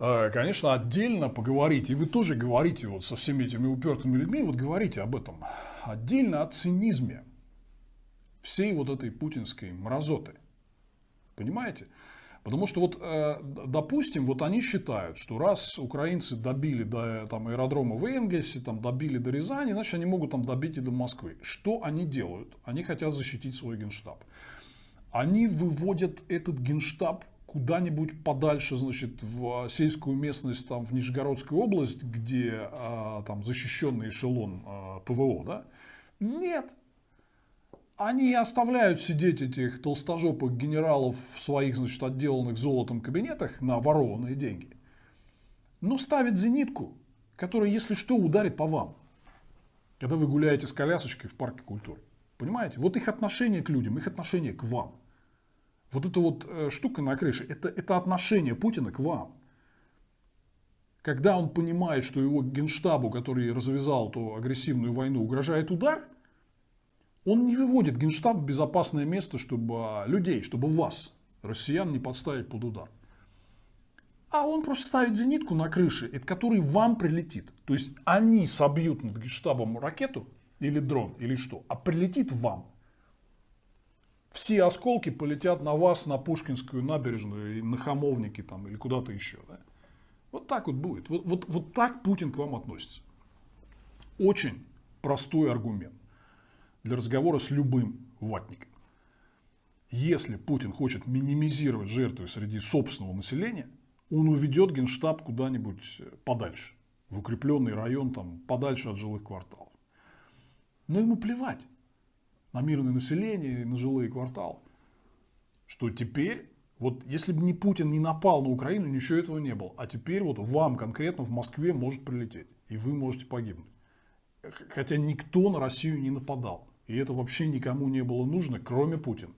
Э, конечно, отдельно поговорить и вы тоже говорите вот со всеми этими упертыми людьми, вот говорите об этом, отдельно о цинизме всей вот этой путинской мразоты. Понимаете? Потому что вот, э, допустим, вот они считают, что раз украинцы добили до там, аэродрома в Энгельсе, там, добили до Рязани, значит, они могут там добить и до Москвы. Что они делают? Они хотят защитить свой генштаб. Они выводят этот генштаб куда-нибудь подальше, значит, в а, сельскую местность, там, в Нижегородскую область, где а, там защищенный эшелон а, ПВО, да? Нет. Они оставляют сидеть этих толстожопых генералов в своих, значит, отделанных золотом кабинетах на ворованные деньги. Но ставят зенитку, которая, если что, ударит по вам. Когда вы гуляете с колясочкой в парке культуры. Понимаете? Вот их отношение к людям, их отношение к вам – вот эта вот э, штука на крыше, это, это отношение Путина к вам. Когда он понимает, что его генштабу, который развязал ту агрессивную войну, угрожает удар, он не выводит генштаб в безопасное место, чтобы а, людей, чтобы вас, россиян, не подставить под удар. А он просто ставит зенитку на крыше, от которой вам прилетит. То есть они собьют над генштабом ракету или дрон, или что, а прилетит вам – все осколки полетят на вас, на Пушкинскую набережную, и на Хамовники там, или куда-то еще. Да? Вот так вот будет. Вот, вот, вот так Путин к вам относится. Очень простой аргумент для разговора с любым ватником. Если Путин хочет минимизировать жертвы среди собственного населения, он уведет генштаб куда-нибудь э, подальше, в укрепленный район, там, подальше от жилых кварталов. Но ему плевать на мирное население, на жилые кварталы. Что теперь, вот если бы не Путин не напал на Украину, ничего этого не было. А теперь вот вам конкретно в Москве может прилететь, и вы можете погибнуть. Хотя никто на Россию не нападал. И это вообще никому не было нужно, кроме Путина.